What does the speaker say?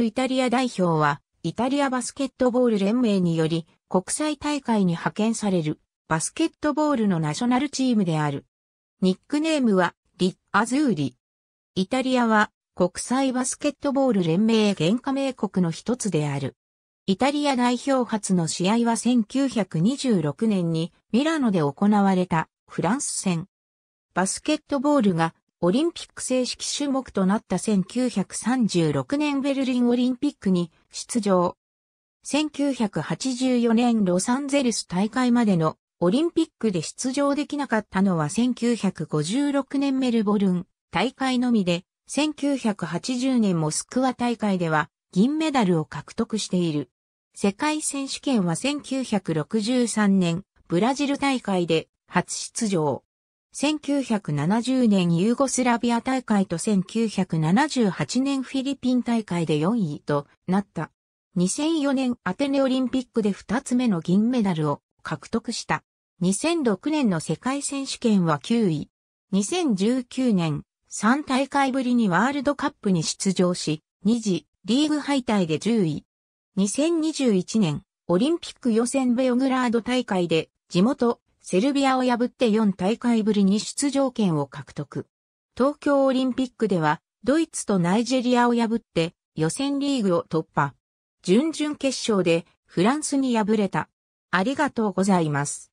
イタリア代表は、イタリアバスケットボール連盟により、国際大会に派遣される、バスケットボールのナショナルチームである。ニックネームは、リ・アズーリ。イタリアは、国際バスケットボール連盟原加盟国の一つである。イタリア代表初の試合は1926年にミラノで行われたフランス戦。バスケットボールがオリンピック正式種目となった1936年ベルリンオリンピックに出場。1984年ロサンゼルス大会までのオリンピックで出場できなかったのは1956年メルボルン大会のみで、1980年モスクワ大会では銀メダルを獲得している。世界選手権は1963年ブラジル大会で初出場。1970年ユーゴスラビア大会と1978年フィリピン大会で4位となった。2004年アテネオリンピックで2つ目の銀メダルを獲得した。2006年の世界選手権は9位。2019年3大会ぶりにワールドカップに出場し、2次リーグ敗退で10位。2021年オリンピック予選ベオグラード大会で地元セルビアを破って4大会ぶりに出場権を獲得。東京オリンピックでは、ドイツとナイジェリアを破って予選リーグを突破。準々決勝でフランスに敗れた。ありがとうございます。